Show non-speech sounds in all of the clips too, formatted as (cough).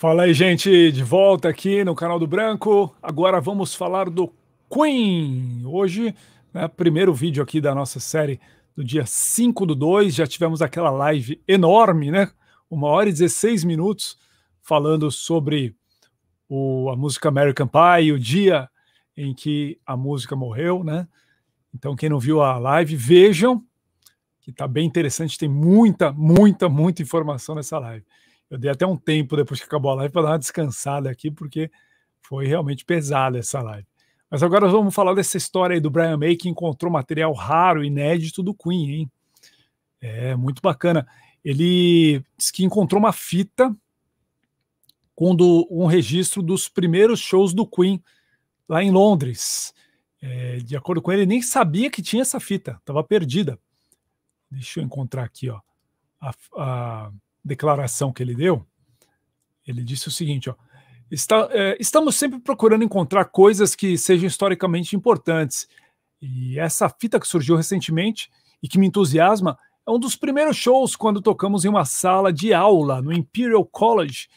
Fala aí, gente, de volta aqui no canal do Branco. Agora vamos falar do Queen. Hoje, né, primeiro vídeo aqui da nossa série do dia 5 do 2. Já tivemos aquela live enorme, né? Uma hora e 16 minutos falando sobre o, a música American Pie, o dia em que a música morreu, né? Então, quem não viu a live, vejam, que tá bem interessante, tem muita, muita, muita informação nessa live. Eu dei até um tempo depois que acabou a live para dar uma descansada aqui, porque foi realmente pesada essa live. Mas agora vamos falar dessa história aí do Brian May que encontrou material raro, inédito do Queen, hein? É muito bacana. Ele disse que encontrou uma fita com do, um registro dos primeiros shows do Queen lá em Londres. É, de acordo com ele, nem sabia que tinha essa fita, estava perdida. Deixa eu encontrar aqui, ó. A, a, declaração que ele deu, ele disse o seguinte: ó, Está, é, estamos sempre procurando encontrar coisas que sejam historicamente importantes. E essa fita que surgiu recentemente e que me entusiasma é um dos primeiros shows quando tocamos em uma sala de aula no Imperial College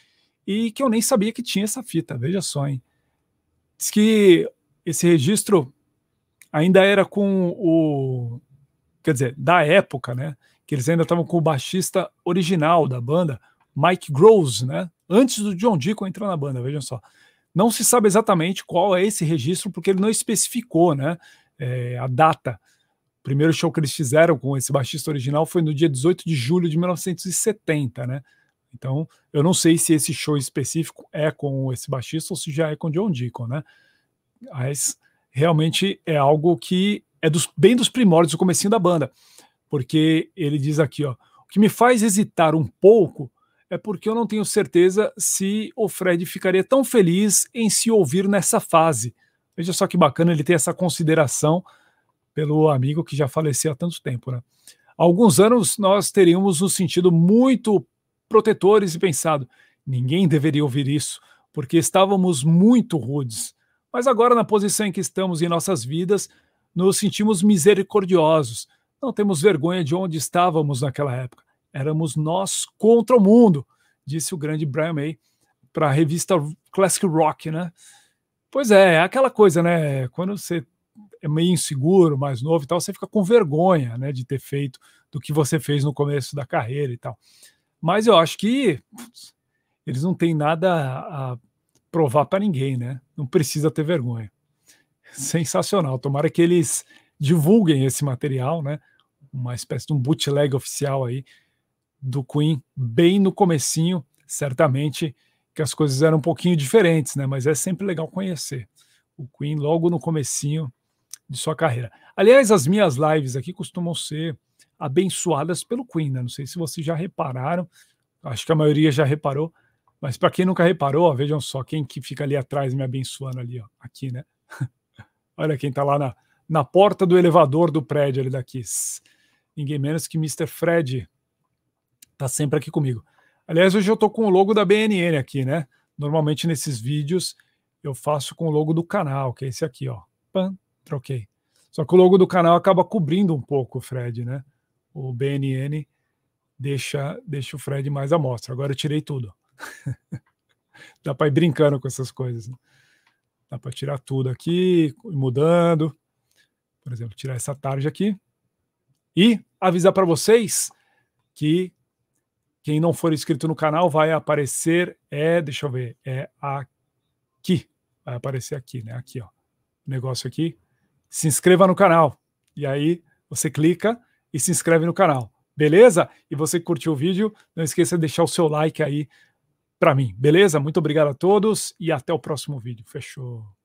e que eu nem sabia que tinha essa fita. Veja só, hein? Diz que esse registro ainda era com o. Quer dizer, da época, né? que eles ainda estavam com o baixista original da banda, Mike Groves, né? Antes do John Deacon entrar na banda, vejam só. Não se sabe exatamente qual é esse registro, porque ele não especificou, né? É, a data. O primeiro show que eles fizeram com esse baixista original foi no dia 18 de julho de 1970, né? Então, eu não sei se esse show específico é com esse baixista ou se já é com John Deacon, né? Mas realmente é algo que é dos, bem dos primórdios do comecinho da banda porque ele diz aqui, ó, o que me faz hesitar um pouco é porque eu não tenho certeza se o Fred ficaria tão feliz em se ouvir nessa fase. Veja só que bacana ele tem essa consideração pelo amigo que já faleceu há tanto tempo, né? Há alguns anos nós teríamos um sentido muito protetores e pensado, ninguém deveria ouvir isso, porque estávamos muito rudes. Mas agora, na posição em que estamos em nossas vidas, nos sentimos misericordiosos, não temos vergonha de onde estávamos naquela época. Éramos nós contra o mundo, disse o grande Brian May para a revista Classic Rock, né? Pois é, é aquela coisa, né? Quando você é meio inseguro, mais novo e tal, você fica com vergonha, né, de ter feito do que você fez no começo da carreira e tal. Mas eu acho que eles não têm nada a provar para ninguém, né? Não precisa ter vergonha. Sensacional. Tomara que eles divulguem esse material, né? uma espécie de um bootleg oficial aí do Queen, bem no comecinho, certamente que as coisas eram um pouquinho diferentes, né? Mas é sempre legal conhecer o Queen logo no comecinho de sua carreira. Aliás, as minhas lives aqui costumam ser abençoadas pelo Queen, né? Não sei se vocês já repararam, acho que a maioria já reparou, mas para quem nunca reparou, ó, vejam só quem que fica ali atrás me abençoando ali, ó, aqui, né? (laughs) Olha quem está lá na, na porta do elevador do prédio ali daqui ninguém menos que Mr. Fred. Tá sempre aqui comigo. Aliás, hoje eu tô com o logo da BNN aqui, né? Normalmente nesses vídeos eu faço com o logo do canal, que é esse aqui, ó. Pan, troquei. Só que o logo do canal acaba cobrindo um pouco o Fred, né? O BNN deixa, deixa o Fred mais à mostra. Agora eu tirei tudo. (laughs) Dá para ir brincando com essas coisas. Né? Dá para tirar tudo aqui, mudando. Por exemplo, tirar essa tarde aqui. E avisar para vocês que quem não for inscrito no canal vai aparecer, é, deixa eu ver, é aqui. Vai aparecer aqui, né? Aqui, ó. Negócio aqui. Se inscreva no canal. E aí você clica e se inscreve no canal. Beleza? E você que curtiu o vídeo, não esqueça de deixar o seu like aí para mim. Beleza? Muito obrigado a todos e até o próximo vídeo. Fechou.